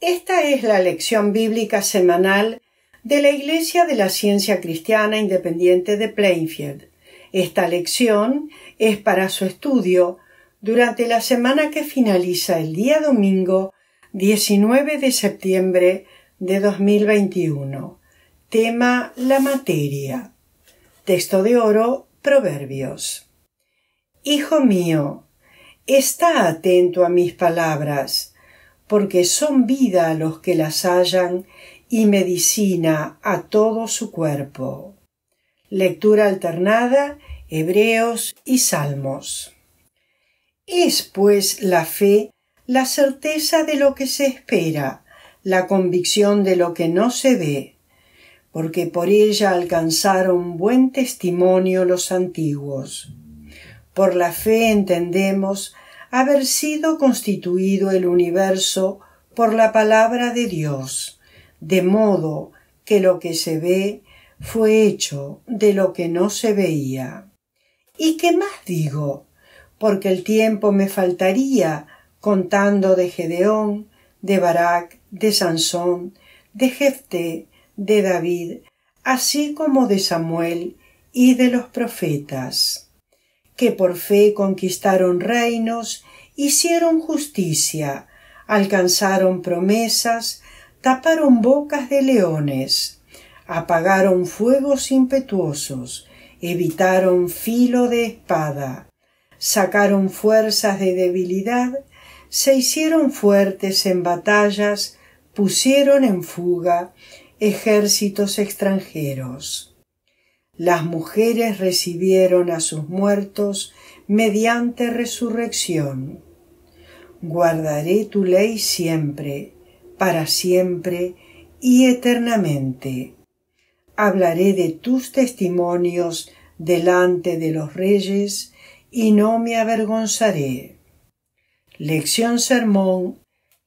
Esta es la lección bíblica semanal de la Iglesia de la Ciencia Cristiana Independiente de Plainfield. Esta lección es para su estudio durante la semana que finaliza el día domingo 19 de septiembre de 2021. Tema La materia. Texto de oro, Proverbios. Hijo mío, está atento a mis palabras porque son vida los que las hallan y medicina a todo su cuerpo. Lectura alternada, Hebreos y Salmos. Es, pues, la fe la certeza de lo que se espera, la convicción de lo que no se ve, porque por ella alcanzaron buen testimonio los antiguos. Por la fe entendemos haber sido constituido el universo por la palabra de Dios, de modo que lo que se ve fue hecho de lo que no se veía. ¿Y qué más digo? Porque el tiempo me faltaría contando de Gedeón, de Barak, de Sansón, de Jefté, de David, así como de Samuel y de los profetas que por fe conquistaron reinos, hicieron justicia, alcanzaron promesas, taparon bocas de leones, apagaron fuegos impetuosos, evitaron filo de espada, sacaron fuerzas de debilidad, se hicieron fuertes en batallas, pusieron en fuga ejércitos extranjeros. Las mujeres recibieron a sus muertos mediante resurrección. Guardaré tu ley siempre, para siempre y eternamente. Hablaré de tus testimonios delante de los reyes y no me avergonzaré. Lección Sermón.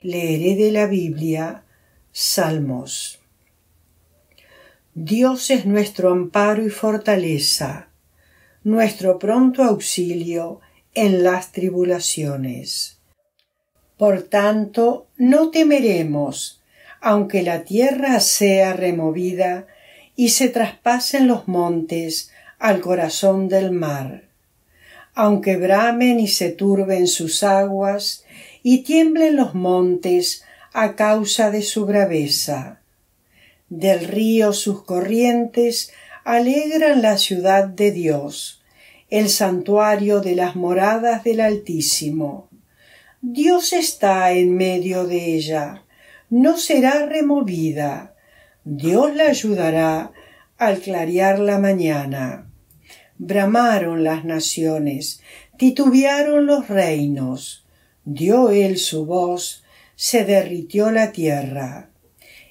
Leeré de la Biblia Salmos. Dios es nuestro amparo y fortaleza, nuestro pronto auxilio en las tribulaciones. Por tanto, no temeremos, aunque la tierra sea removida y se traspasen los montes al corazón del mar, aunque bramen y se turben sus aguas y tiemblen los montes a causa de su braveza del río sus corrientes alegran la ciudad de Dios, el santuario de las moradas del Altísimo. Dios está en medio de ella, no será removida. Dios la ayudará al clarear la mañana. Bramaron las naciones, titubearon los reinos. Dio él su voz, se derritió la tierra.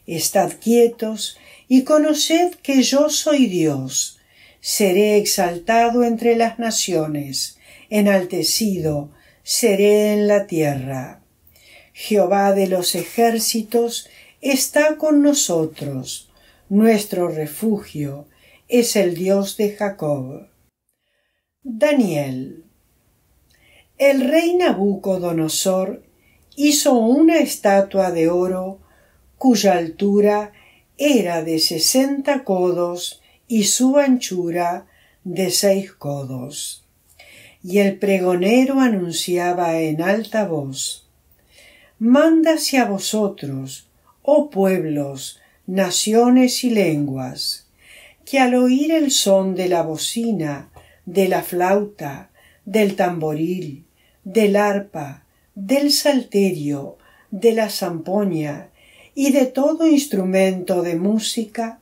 Estad quietos y conoced que yo soy Dios. Seré exaltado entre las naciones, enaltecido seré en la tierra. Jehová de los ejércitos está con nosotros. Nuestro refugio es el Dios de Jacob. Daniel. El rey Nabucodonosor hizo una estatua de oro cuya altura era de sesenta codos y su anchura de seis codos. Y el pregonero anunciaba en alta voz Mándase a vosotros, oh pueblos, naciones y lenguas, que al oír el son de la bocina, de la flauta, del tamboril, del arpa, del salterio, de la zampoña y de todo instrumento de música,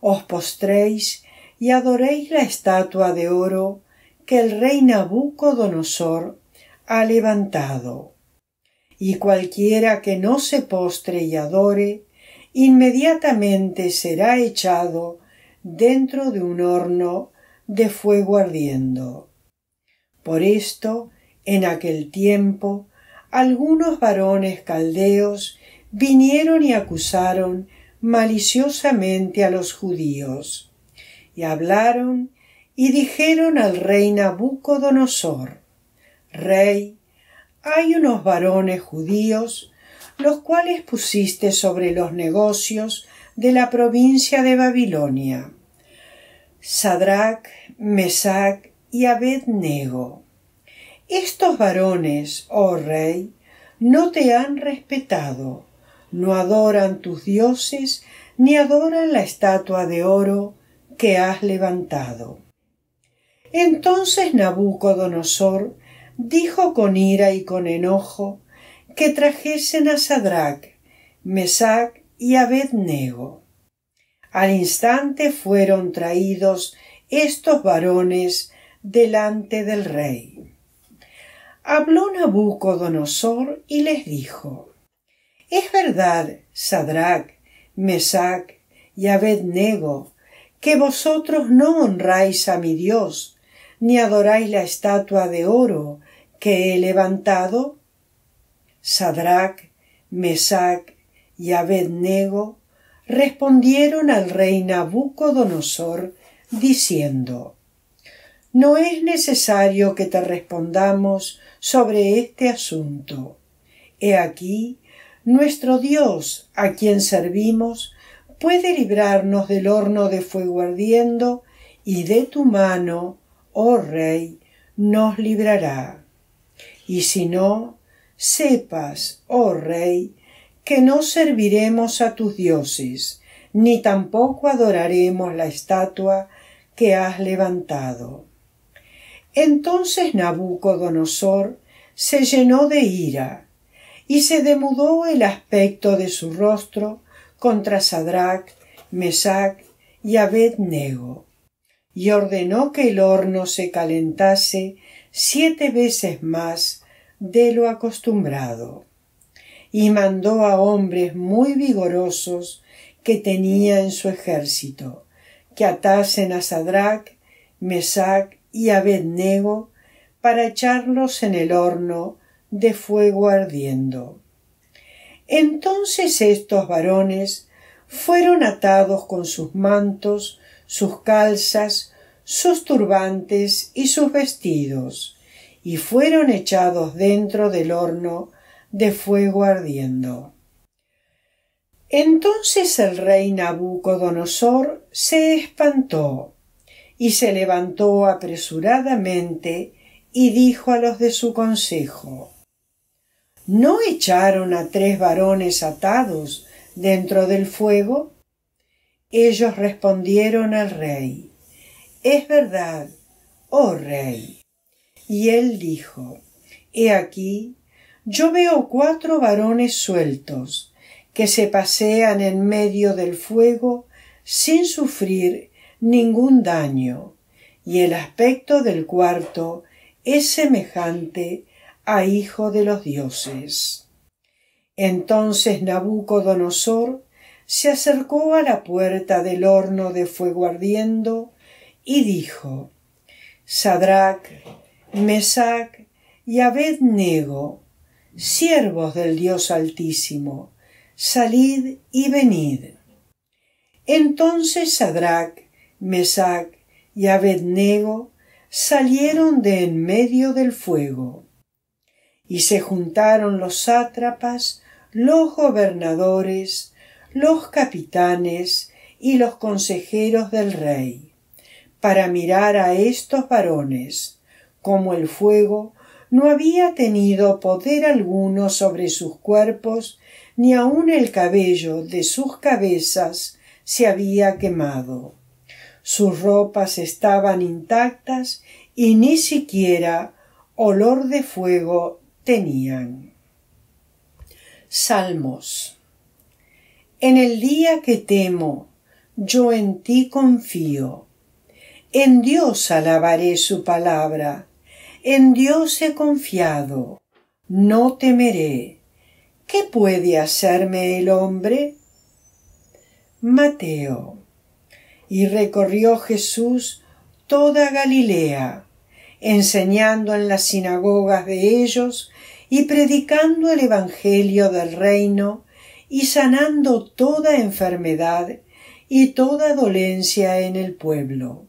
os postréis y adoréis la estatua de oro que el rey Nabucodonosor ha levantado. Y cualquiera que no se postre y adore, inmediatamente será echado dentro de un horno de fuego ardiendo. Por esto, en aquel tiempo, algunos varones caldeos vinieron y acusaron maliciosamente a los judíos. Y hablaron y dijeron al rey Nabucodonosor, Rey, hay unos varones judíos, los cuales pusiste sobre los negocios de la provincia de Babilonia. Sadrach, Mesac y Abednego. Estos varones, oh rey, no te han respetado no adoran tus dioses, ni adoran la estatua de oro que has levantado. Entonces Nabucodonosor dijo con ira y con enojo que trajesen a Sadrach, Mesac y Abednego. Al instante fueron traídos estos varones delante del rey. Habló Nabucodonosor y les dijo es verdad, Sadrach, Mesac y Abednego, que vosotros no honráis a mi Dios, ni adoráis la estatua de oro que he levantado? Sadrach, Mesac y Abednego respondieron al rey Nabucodonosor diciendo No es necesario que te respondamos sobre este asunto. He aquí nuestro Dios, a quien servimos, puede librarnos del horno de fuego ardiendo, y de tu mano, oh Rey, nos librará. Y si no, sepas, oh Rey, que no serviremos a tus dioses, ni tampoco adoraremos la estatua que has levantado. Entonces Nabucodonosor se llenó de ira, y se demudó el aspecto de su rostro contra Sadrac, Mesac y Abednego, y ordenó que el horno se calentase siete veces más de lo acostumbrado, y mandó a hombres muy vigorosos que tenía en su ejército, que atasen a Sadrac, Mesac y Abednego para echarlos en el horno de fuego ardiendo. Entonces estos varones fueron atados con sus mantos, sus calzas, sus turbantes y sus vestidos, y fueron echados dentro del horno de fuego ardiendo. Entonces el rey Nabucodonosor se espantó y se levantó apresuradamente y dijo a los de su consejo ¿No echaron a tres varones atados dentro del fuego? Ellos respondieron al rey, Es verdad, oh rey. Y él dijo, He aquí, yo veo cuatro varones sueltos, que se pasean en medio del fuego sin sufrir ningún daño, y el aspecto del cuarto es semejante a hijo de los dioses. Entonces Nabucodonosor se acercó a la puerta del horno de fuego ardiendo y dijo Sadrach, Mesac y Abednego, siervos del Dios Altísimo, salid y venid. Entonces Sadrach, Mesac y Abednego salieron de en medio del fuego y se juntaron los sátrapas, los gobernadores, los capitanes y los consejeros del rey, para mirar a estos varones, como el fuego no había tenido poder alguno sobre sus cuerpos, ni aun el cabello de sus cabezas se había quemado. Sus ropas estaban intactas y ni siquiera olor de fuego tenían. Salmos. En el día que temo, yo en ti confío. En Dios alabaré su palabra. En Dios he confiado. No temeré. ¿Qué puede hacerme el hombre? Mateo. Y recorrió Jesús toda Galilea, enseñando en las sinagogas de ellos y predicando el Evangelio del reino y sanando toda enfermedad y toda dolencia en el pueblo.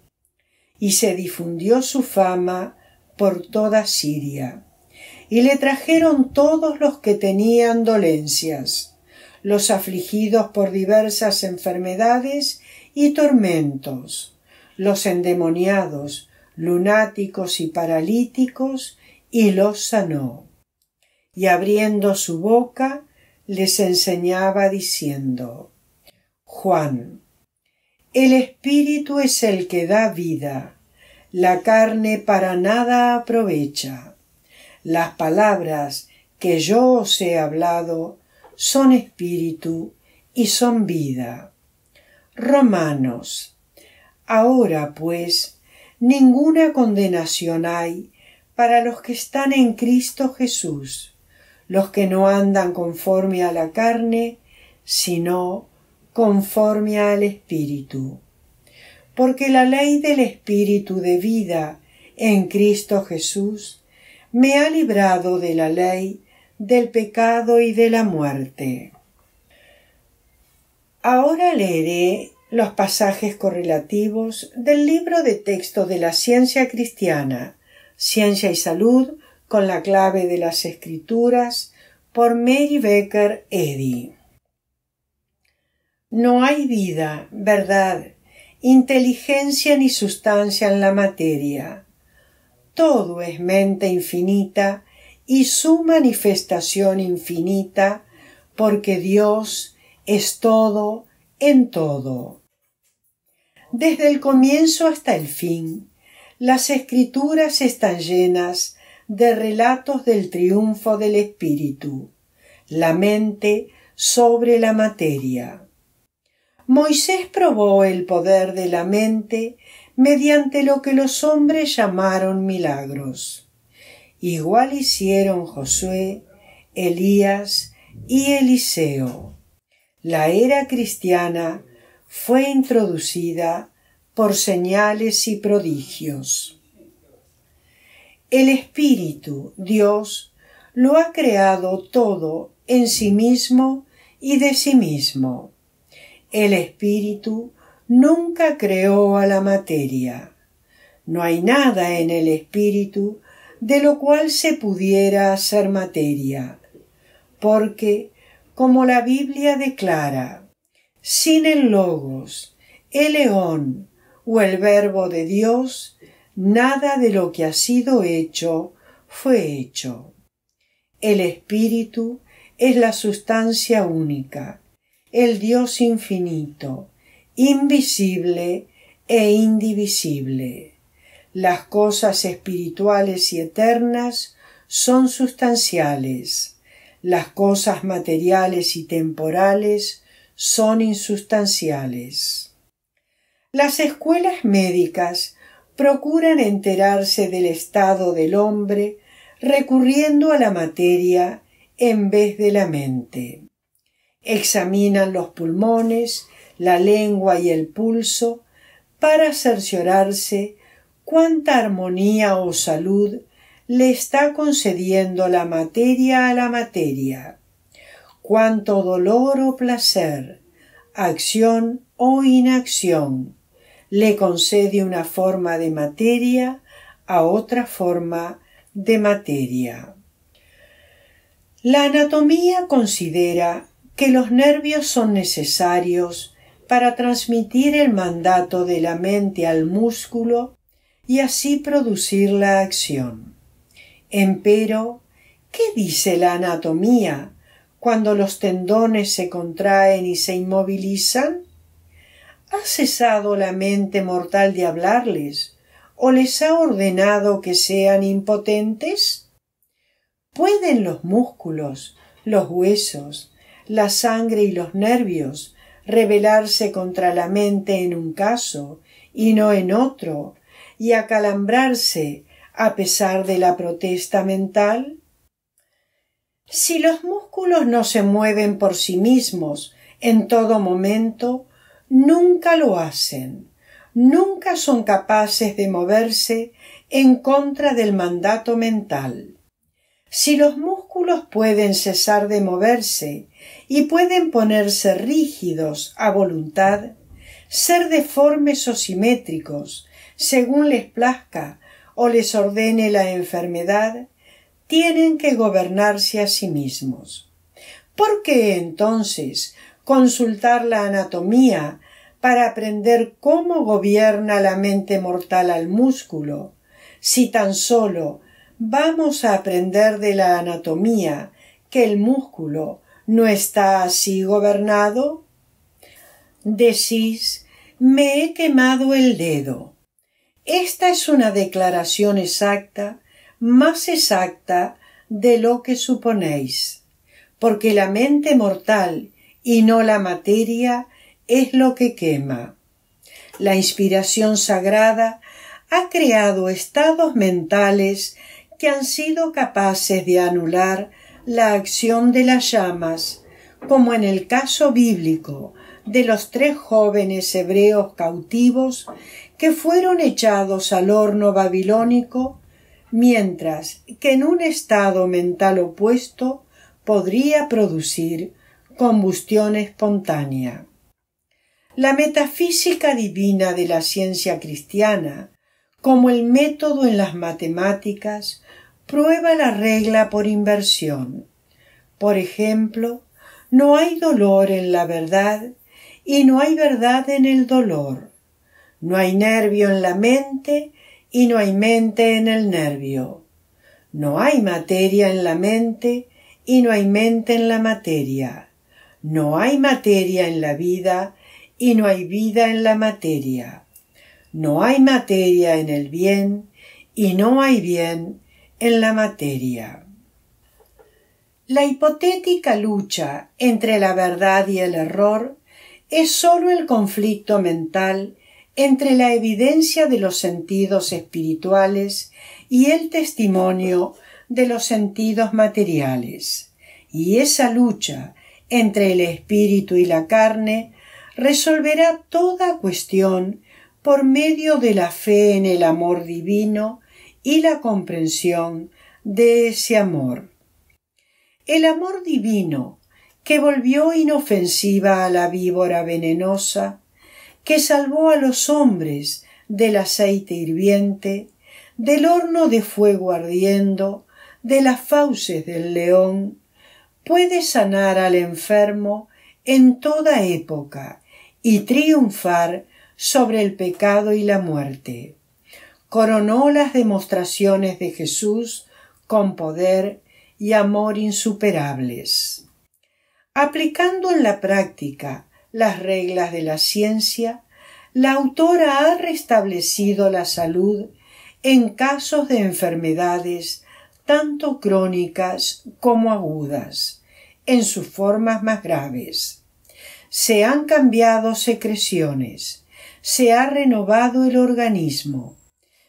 Y se difundió su fama por toda Siria. Y le trajeron todos los que tenían dolencias, los afligidos por diversas enfermedades y tormentos, los endemoniados, lunáticos y paralíticos, y los sanó y abriendo su boca les enseñaba diciendo Juan El espíritu es el que da vida, la carne para nada aprovecha. Las palabras que yo os he hablado son espíritu y son vida. Romanos. Ahora pues, ninguna condenación hay para los que están en Cristo Jesús, los que no andan conforme a la carne, sino conforme al Espíritu. Porque la ley del Espíritu de vida en Cristo Jesús me ha librado de la ley del pecado y de la muerte. Ahora leeré los pasajes correlativos del libro de texto de la ciencia cristiana, Ciencia y Salud, con la clave de las escrituras por Mary Becker Eddy. No hay vida, verdad, inteligencia ni sustancia en la materia. Todo es mente infinita y su manifestación infinita, porque Dios es todo en todo. Desde el comienzo hasta el fin, las escrituras están llenas de relatos del triunfo del espíritu, la mente sobre la materia. Moisés probó el poder de la mente mediante lo que los hombres llamaron milagros. Igual hicieron Josué, Elías y Eliseo. La era cristiana fue introducida por señales y prodigios. El Espíritu, Dios, lo ha creado todo en sí mismo y de sí mismo. El Espíritu nunca creó a la materia. No hay nada en el Espíritu de lo cual se pudiera hacer materia, porque, como la Biblia declara, sin el Logos, el León o el Verbo de Dios, nada de lo que ha sido hecho fue hecho. El espíritu es la sustancia única, el Dios infinito, invisible e indivisible. Las cosas espirituales y eternas son sustanciales, las cosas materiales y temporales son insustanciales. Las escuelas médicas procuran enterarse del estado del hombre recurriendo a la materia en vez de la mente. Examinan los pulmones, la lengua y el pulso para cerciorarse cuánta armonía o salud le está concediendo la materia a la materia, cuánto dolor o placer, acción o inacción, le concede una forma de materia a otra forma de materia. La anatomía considera que los nervios son necesarios para transmitir el mandato de la mente al músculo y así producir la acción. Empero, ¿qué dice la anatomía cuando los tendones se contraen y se inmovilizan? ¿Ha cesado la mente mortal de hablarles? ¿O les ha ordenado que sean impotentes? ¿Pueden los músculos, los huesos, la sangre y los nervios rebelarse contra la mente en un caso y no en otro, y acalambrarse a pesar de la protesta mental? Si los músculos no se mueven por sí mismos en todo momento, nunca lo hacen, nunca son capaces de moverse en contra del mandato mental. Si los músculos pueden cesar de moverse y pueden ponerse rígidos a voluntad, ser deformes o simétricos, según les plazca o les ordene la enfermedad, tienen que gobernarse a sí mismos. ¿Por qué entonces consultar la anatomía, para aprender cómo gobierna la mente mortal al músculo. Si tan solo vamos a aprender de la anatomía que el músculo no está así gobernado. Decís me he quemado el dedo. Esta es una declaración exacta, más exacta de lo que suponéis, porque la mente mortal y no la materia es lo que quema. La inspiración sagrada ha creado estados mentales que han sido capaces de anular la acción de las llamas, como en el caso bíblico de los tres jóvenes hebreos cautivos que fueron echados al horno babilónico, mientras que en un estado mental opuesto podría producir combustión espontánea. La metafísica divina de la ciencia cristiana, como el método en las matemáticas, prueba la regla por inversión. Por ejemplo, no hay dolor en la verdad y no hay verdad en el dolor. No hay nervio en la mente y no hay mente en el nervio. No hay materia en la mente y no hay mente en la materia. No hay materia en la vida y no hay vida en la materia. No hay materia en el bien y no hay bien en la materia. La hipotética lucha entre la verdad y el error es sólo el conflicto mental entre la evidencia de los sentidos espirituales y el testimonio de los sentidos materiales. Y esa lucha entre el espíritu y la carne, resolverá toda cuestión por medio de la fe en el amor divino y la comprensión de ese amor. El amor divino, que volvió inofensiva a la víbora venenosa, que salvó a los hombres del aceite hirviente, del horno de fuego ardiendo, de las fauces del león, puede sanar al enfermo en toda época y triunfar sobre el pecado y la muerte. Coronó las demostraciones de Jesús con poder y amor insuperables. Aplicando en la práctica las reglas de la ciencia, la autora ha restablecido la salud en casos de enfermedades tanto crónicas como agudas en sus formas más graves. Se han cambiado secreciones, se ha renovado el organismo,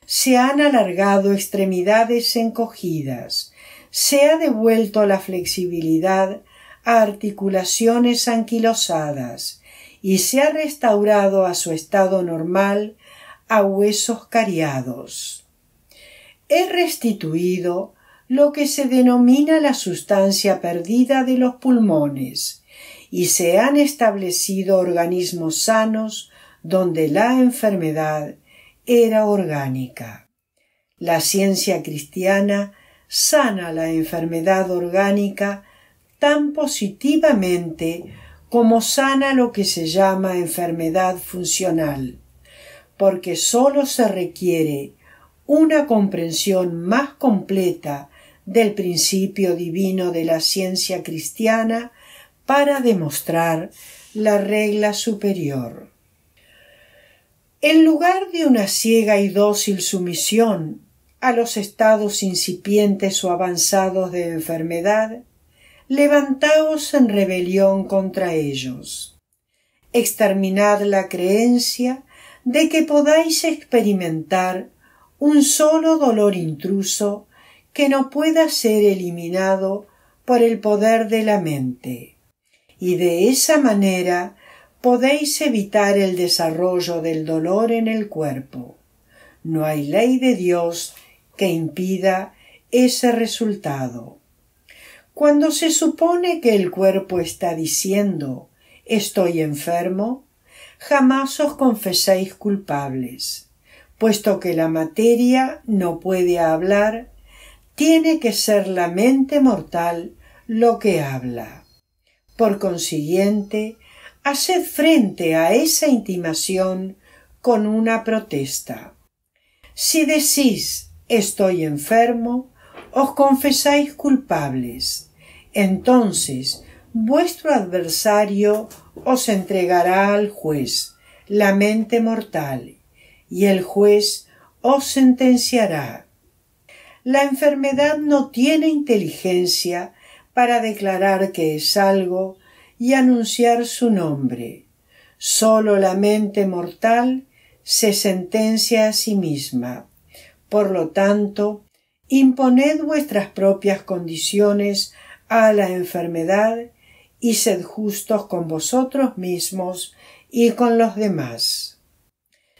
se han alargado extremidades encogidas, se ha devuelto la flexibilidad a articulaciones anquilosadas y se ha restaurado a su estado normal a huesos cariados. He restituido lo que se denomina la sustancia perdida de los pulmones, y se han establecido organismos sanos donde la enfermedad era orgánica. La ciencia cristiana sana la enfermedad orgánica tan positivamente como sana lo que se llama enfermedad funcional, porque sólo se requiere una comprensión más completa del principio divino de la ciencia cristiana para demostrar la regla superior. En lugar de una ciega y dócil sumisión a los estados incipientes o avanzados de enfermedad, levantaos en rebelión contra ellos. Exterminad la creencia de que podáis experimentar un solo dolor intruso que no pueda ser eliminado por el poder de la mente. Y de esa manera podéis evitar el desarrollo del dolor en el cuerpo. No hay ley de Dios que impida ese resultado. Cuando se supone que el cuerpo está diciendo estoy enfermo, jamás os confesáis culpables, puesto que la materia no puede hablar tiene que ser la mente mortal lo que habla. Por consiguiente, haced frente a esa intimación con una protesta. Si decís estoy enfermo, os confesáis culpables. Entonces vuestro adversario os entregará al juez, la mente mortal, y el juez os sentenciará la enfermedad no tiene inteligencia para declarar que es algo y anunciar su nombre. Sólo la mente mortal se sentencia a sí misma. Por lo tanto, imponed vuestras propias condiciones a la enfermedad y sed justos con vosotros mismos y con los demás.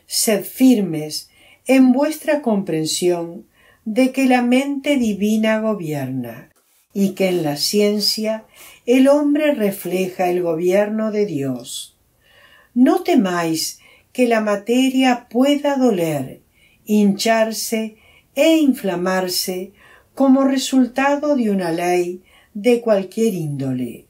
Sed firmes en vuestra comprensión de que la mente divina gobierna y que en la ciencia el hombre refleja el gobierno de Dios. No temáis que la materia pueda doler, hincharse e inflamarse como resultado de una ley de cualquier índole,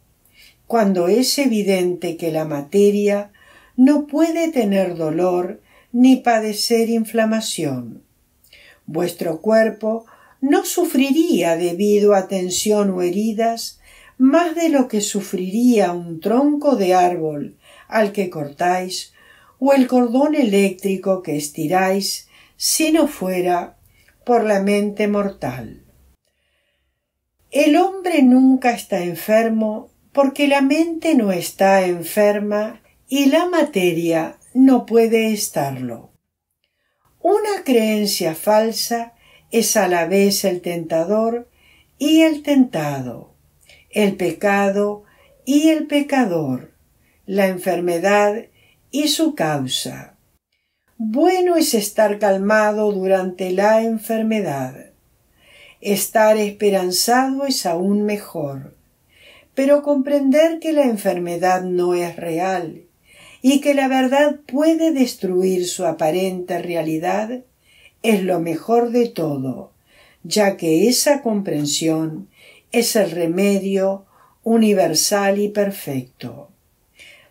cuando es evidente que la materia no puede tener dolor ni padecer inflamación Vuestro cuerpo no sufriría debido a tensión o heridas más de lo que sufriría un tronco de árbol al que cortáis o el cordón eléctrico que estiráis si no fuera por la mente mortal. El hombre nunca está enfermo porque la mente no está enferma y la materia no puede estarlo. Una creencia falsa es a la vez el tentador y el tentado, el pecado y el pecador, la enfermedad y su causa. Bueno es estar calmado durante la enfermedad. Estar esperanzado es aún mejor, pero comprender que la enfermedad no es real y que la verdad puede destruir su aparente realidad es lo mejor de todo, ya que esa comprensión es el remedio universal y perfecto.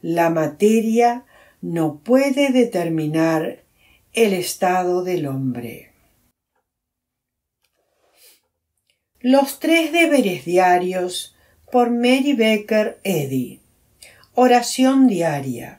La materia no puede determinar el estado del hombre. Los tres deberes diarios por Mary Becker Eddy. Oración diaria